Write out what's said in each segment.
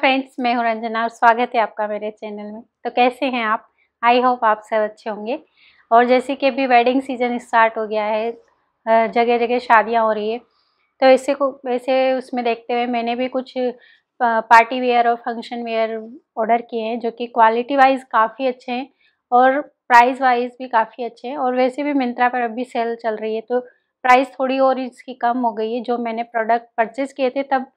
friends मैं हूं रंजना और स्वागत है आपका मेरे चैनल में तो कैसे हैं आप आई होप आप सब अच्छे होंगे और जैसे कि अभी वेडिंग सीज़न स्टार्ट हो गया है जगह जगह शादियां हो रही है तो ऐसे को वैसे उसमें देखते हुए मैंने भी कुछ पार्टी वेयर और फंक्शन वेयर ऑर्डर किए हैं जो कि क्वालिटी वाइज काफ़ी अच्छे हैं और प्राइस वाइज भी काफ़ी अच्छे हैं और वैसे भी मिंत्रा पर अभी सेल चल रही है तो प्राइस थोड़ी और इसकी कम हो गई है जो मैंने प्रोडक्ट परचेज़ किए थे तब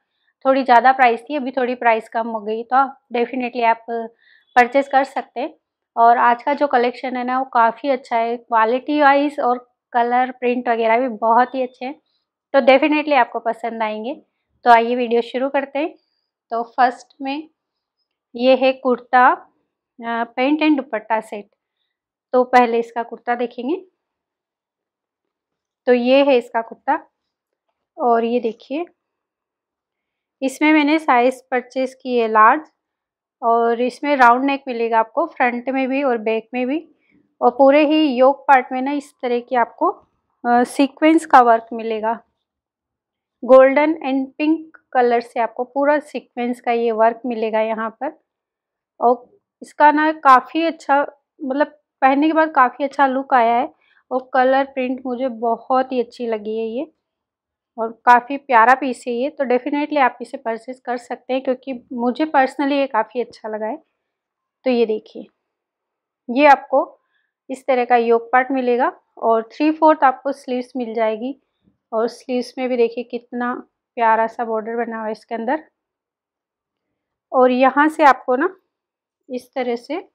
थोड़ी ज़्यादा प्राइस थी अभी थोड़ी प्राइस कम हो गई तो डेफिनेटली आप परचेज़ कर सकते हैं और आज का जो कलेक्शन है ना वो काफ़ी अच्छा है क्वालिटी वाइज और कलर प्रिंट वगैरह भी बहुत ही अच्छे हैं तो डेफिनेटली आपको पसंद आएंगे तो आइए वीडियो शुरू करते हैं तो फर्स्ट में ये है kurta pant and dupatta set तो पहले इसका कुर्ता देखेंगे तो ये है इसका कुर्ता और ये देखिए इसमें मैंने साइज़ परचेज़ की है लार्ज और इसमें राउंड नेक मिलेगा आपको फ्रंट में भी और बैक में भी और पूरे ही योग पार्ट में ना इस तरह की आपको सीक्वेंस का वर्क मिलेगा गोल्डन एंड पिंक कलर से आपको पूरा सीक्वेंस का ये वर्क मिलेगा यहाँ पर और इसका ना काफ़ी अच्छा मतलब पहनने के बाद काफ़ी अच्छा लुक आया है और कलर प्रिंट मुझे बहुत ही अच्छी लगी है ये और काफ़ी प्यारा पीस है ये तो डेफ़िनेटली आप इसे परचेज़ कर सकते हैं क्योंकि मुझे पर्सनली ये काफ़ी अच्छा लगा है तो ये देखिए ये आपको इस तरह का योग पार्ट मिलेगा और थ्री फोर्थ आपको स्लीव्स मिल जाएगी और स्लीव्स में भी देखिए कितना प्यारा सा बॉर्डर बना हुआ है इसके अंदर और यहाँ से आपको ना इस तरह से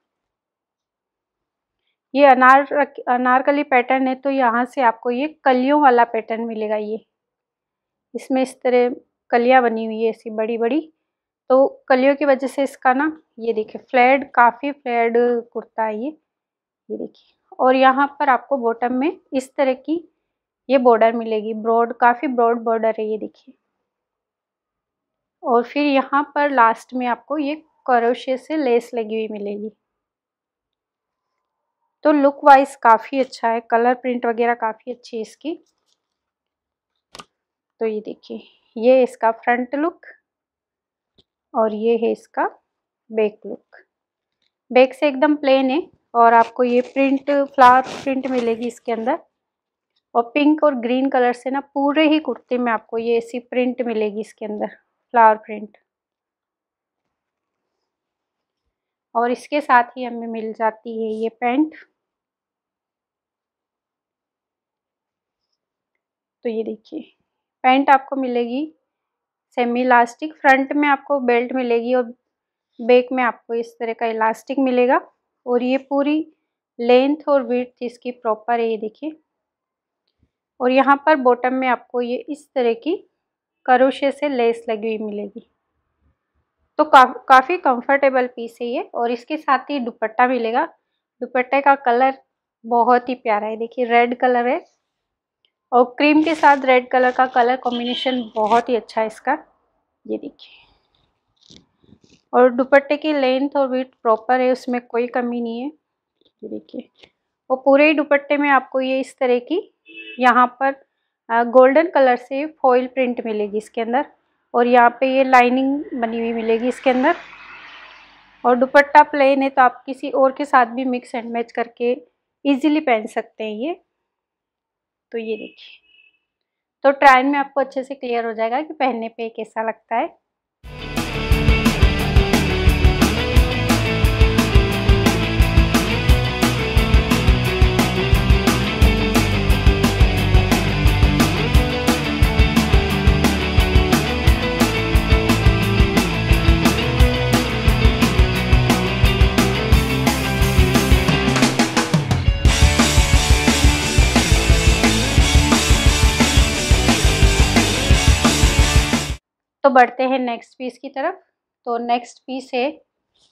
ये अनार अनारकली पैटर्न है तो यहाँ से आपको ये कलियों वाला पैटर्न मिलेगा ये इसमें इस तरह कलियाँ बनी हुई है ऐसी बड़ी बड़ी तो कलियों की वजह से इसका ना ये देखिए फ्लैड काफ़ी फ्लैड कुर्ता है ये ये देखिए और यहाँ पर आपको बॉटम में इस तरह की ये बॉर्डर मिलेगी ब्रॉड काफ़ी ब्रॉड बॉर्डर है ये देखिए और फिर यहाँ पर लास्ट में आपको ये करोशे से लेस लगी हुई मिलेगी तो लुक वाइज काफ़ी अच्छा है कलर प्रिंट वगैरह काफ़ी अच्छी है इसकी तो ये देखिए ये इसका फ्रंट लुक और ये है इसका बैक लुक बैक से एकदम प्लेन है और आपको ये प्रिंट फ्लावर प्रिंट मिलेगी इसके अंदर और पिंक और ग्रीन कलर से ना पूरे ही कुर्ते में आपको ये ऐसी प्रिंट मिलेगी इसके अंदर फ्लावर प्रिंट और इसके साथ ही हमें मिल जाती है ये पैंट तो ये देखिए पैंट आपको मिलेगी सेमी इलास्टिक फ्रंट में आपको बेल्ट मिलेगी और बैक में आपको इस तरह का इलास्टिक मिलेगा और ये पूरी लेंथ और विथ इसकी प्रॉपर है ये देखिए और यहाँ पर बॉटम में आपको ये इस तरह की करोशे से लेस लगी हुई मिलेगी तो का, काफ़ी कंफर्टेबल पीस है ये और इसके साथ ही दुपट्टा मिलेगा दुपट्टे का कलर बहुत ही प्यारा है देखिए रेड कलर है और क्रीम के साथ रेड कलर का कलर कॉम्बिनेशन बहुत ही अच्छा है इसका ये देखिए और दुपट्टे की लेंथ और विथ प्रॉपर है उसमें कोई कमी नहीं है ये देखिए और पूरे ही दुपट्टे में आपको ये इस तरह की यहाँ पर गोल्डन कलर से फॉइल प्रिंट मिलेगी इसके अंदर और यहाँ पे ये लाइनिंग बनी हुई मिलेगी इसके अंदर और दुपट्टा प्लेन है तो आप किसी और के साथ भी मिक्स एंड मैच करके इजीली पहन सकते हैं ये तो ये देखिए तो ट्रायल में आपको अच्छे से क्लियर हो जाएगा कि पहनने पे कैसा लगता है बढ़ते हैं नेक्स्ट पीस की तरफ तो नेक्स्ट पीस है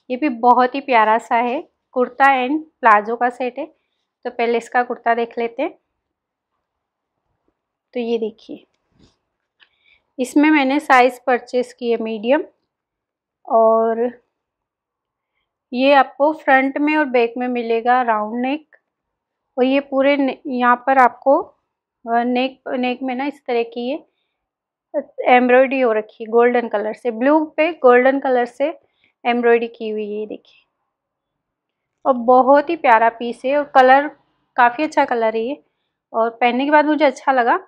ये भी बहुत ही प्यारा सा है कुर्ता एंड प्लाजो का सेट है तो पहले इसका कुर्ता देख लेते हैं तो ये देखिए इसमें मैंने साइज़ परचेस किए मीडियम और ये आपको फ्रंट में और बैक में मिलेगा राउंड नेक और ये पूरे यहाँ पर आपको नेक नेक में ना इस तरह की ये एम्ब्रॉयडरी हो रखी है गोल्डन कलर से ब्लू पे गोल्डन कलर से एम्ब्रॉयडरी की हुई है ये देखिए और बहुत ही प्यारा पीस है और कलर काफ़ी अच्छा कलर है ये और पहनने के बाद मुझे अच्छा लगा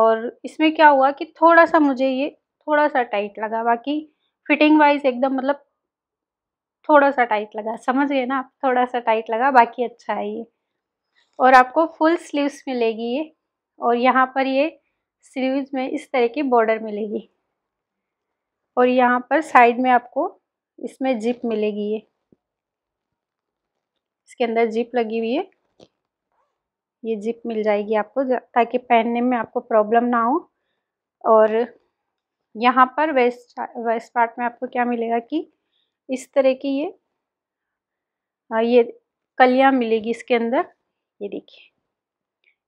और इसमें क्या हुआ कि थोड़ा सा मुझे ये थोड़ा सा टाइट लगा बाकी फिटिंग वाइज एकदम मतलब थोड़ा सा टाइट लगा समझ गए ना आप थोड़ा सा टाइट लगा बाकी अच्छा है ये और आपको फुल स्लीव्स मिलेगी ये और यहाँ पर ये स्लीव्स में इस तरह की बॉर्डर मिलेगी और यहाँ पर साइड में आपको इसमें जिप मिलेगी ये इसके अंदर जिप लगी हुई है ये जिप मिल जाएगी आपको ताकि पहनने में आपको प्रॉब्लम ना हो और यहाँ पर वेस्ट वेस्ट पार्ट में आपको क्या मिलेगा कि इस तरह की ये हाँ, ये कलियाँ मिलेगी इसके अंदर ये देखिए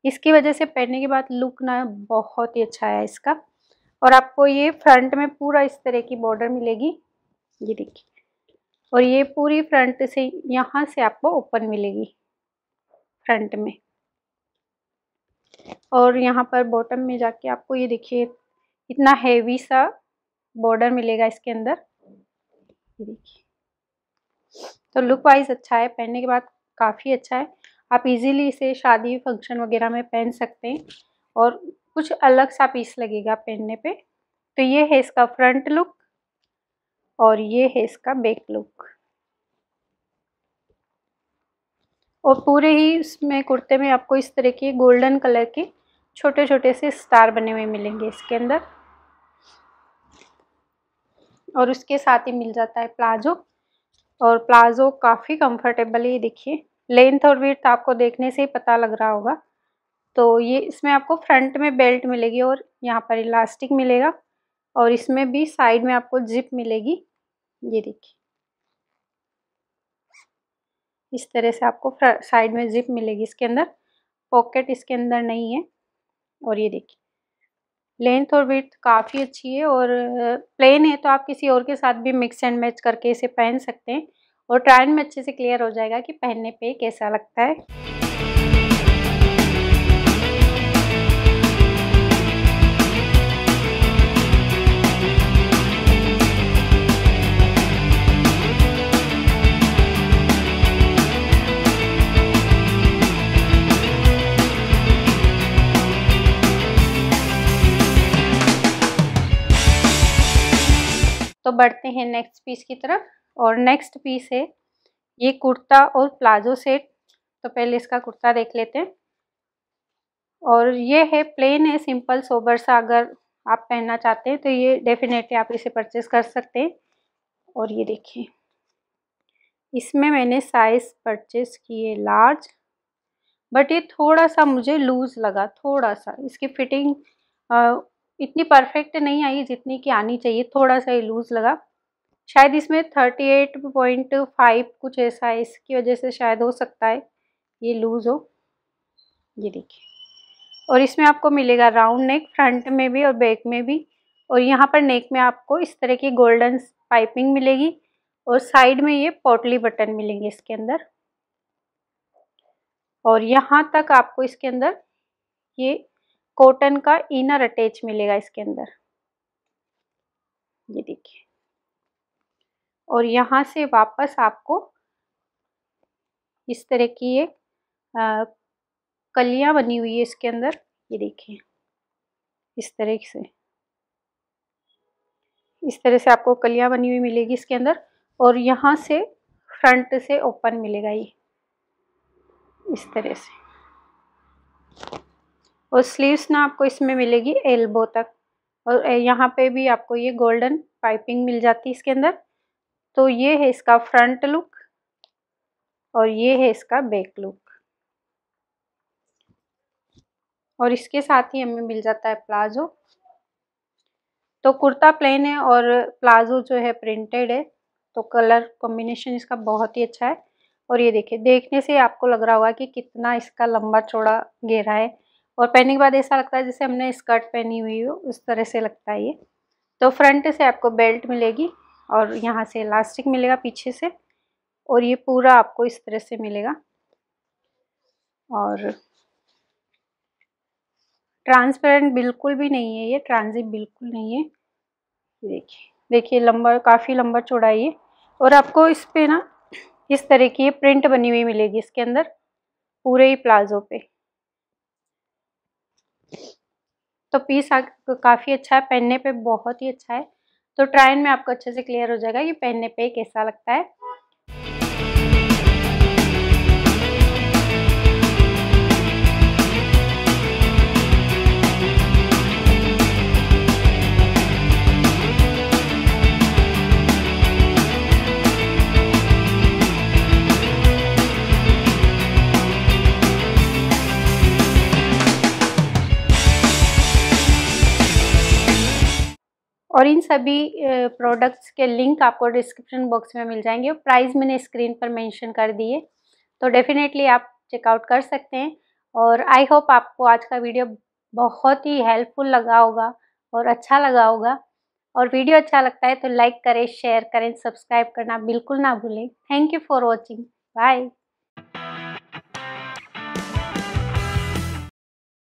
इसकी वजह से पहनने के बाद लुक ना बहुत ही अच्छा आया इसका और आपको ये फ्रंट में पूरा इस तरह की बॉर्डर मिलेगी ये देखिए और ये पूरी फ्रंट से यहाँ से आपको ओपन मिलेगी फ्रंट में और यहाँ पर बॉटम में जाके आपको ये देखिए इतना हेवी सा बॉर्डर मिलेगा इसके अंदर ये देखिए तो लुक वाइज अच्छा है पहनने के बाद काफ़ी अच्छा है आप इजीली इसे शादी फंक्शन वगैरह में पहन सकते हैं और कुछ अलग सा पीस लगेगा पहनने पे तो ये है इसका फ्रंट लुक और ये है इसका बैक लुक और पूरे ही इसमें कुर्ते में आपको इस तरह के गोल्डन कलर के छोटे छोटे से स्टार बने हुए मिलेंगे इसके अंदर और उसके साथ ही मिल जाता है प्लाजो और प्लाजो काफ़ी कंफर्टेबल है देखिए लेंथ और विर्थ आपको देखने से ही पता लग रहा होगा तो ये इसमें आपको फ्रंट में बेल्ट मिलेगी और यहाँ पर इलास्टिक मिलेगा और इसमें भी साइड में आपको जिप मिलेगी ये देखिए इस तरह से आपको साइड में जिप मिलेगी इसके अंदर पॉकेट इसके अंदर नहीं है और ये देखिए लेंथ और विथ काफ़ी अच्छी है और प्लेन है तो आप किसी और के साथ भी मिक्स एंड मैच करके इसे पहन सकते हैं और ट्रायल में अच्छे से क्लियर हो जाएगा कि पहनने पे कैसा लगता है तो बढ़ते हैं नेक्स्ट पीस की तरफ और नेक्स्ट पीस है ये कुर्ता और प्लाजो सेट तो पहले इसका कुर्ता देख लेते हैं और ये है प्लेन है सिंपल सोबर सा अगर आप पहनना चाहते हैं तो ये डेफिनेटली आप इसे परचेस कर सकते हैं और ये देखिए इसमें मैंने साइज़ परचेस किए लार्ज बट ये थोड़ा सा मुझे लूज़ लगा थोड़ा सा इसकी फिटिंग इतनी परफेक्ट नहीं आई जितनी कि आनी चाहिए थोड़ा सा ये लूज़ लगा शायद इसमें थर्टी एट पॉइंट फाइव कुछ ऐसा है इसकी वजह से शायद हो सकता है ये लूज़ हो ये देखिए और इसमें आपको मिलेगा राउंड नेक फ्रंट में भी और बैक में भी और यहाँ पर नेक में आपको इस तरह की गोल्डन पाइपिंग मिलेगी और साइड में ये पोटली बटन मिलेंगे इसके अंदर और यहाँ तक आपको इसके अंदर ये कॉटन का इनर अटैच मिलेगा इसके अंदर ये देखिए और यहाँ से वापस आपको इस तरह की एक कलियाँ बनी हुई है इसके अंदर ये देखिए इस तरह से इस तरह से आपको कलियाँ बनी हुई मिलेगी इसके अंदर और यहाँ से फ्रंट से ओपन मिलेगा ये इस तरह से और स्लीव्स ना आपको इसमें मिलेगी एल्बो तक और यहाँ पे भी आपको ये गोल्डन पाइपिंग मिल जाती है इसके अंदर तो ये है इसका फ्रंट लुक और ये है इसका बैक लुक और इसके साथ ही हमें मिल जाता है प्लाजो तो कुर्ता प्लेन है और प्लाजो जो है प्रिंटेड है तो कलर कॉम्बिनेशन इसका बहुत ही अच्छा है और ये देखिए देखने से आपको लग रहा होगा कि कितना इसका लंबा चौड़ा गहरा है और पहनने के बाद ऐसा लगता है जैसे हमने स्कर्ट पहनी हुई हो उस तरह से लगता है ये तो फ्रंट से आपको बेल्ट मिलेगी और यहाँ से इलास्टिक मिलेगा पीछे से और ये पूरा आपको इस तरह से मिलेगा और ट्रांसपेरेंट बिल्कुल भी नहीं है ये ट्रांजिट बिल्कुल नहीं है देखिए देखिए लंबा काफ़ी लंबा चौड़ा ये और आपको इस पर ना इस तरह की ये प्रिंट बनी हुई मिलेगी इसके अंदर पूरे ही प्लाजो पे तो पीस काफ़ी अच्छा है पहनने पे बहुत ही अच्छा है तो ट्राइन में आपको अच्छे से क्लियर हो जाएगा कि पहनने पे कैसा लगता है सभी प्रोडक्ट्स के लिंक आपको डिस्क्रिप्शन बॉक्स में मिल जाएंगे प्राइस मैंने स्क्रीन पर मेंशन कर दिए तो डेफिनेटली आप चेकआउट कर सकते हैं और आई होप आपको आज का वीडियो बहुत ही हेल्पफुल लगा होगा और अच्छा लगा होगा और वीडियो अच्छा लगता है तो लाइक करें शेयर करें सब्सक्राइब करना बिल्कुल ना भूलें thank you for watching bye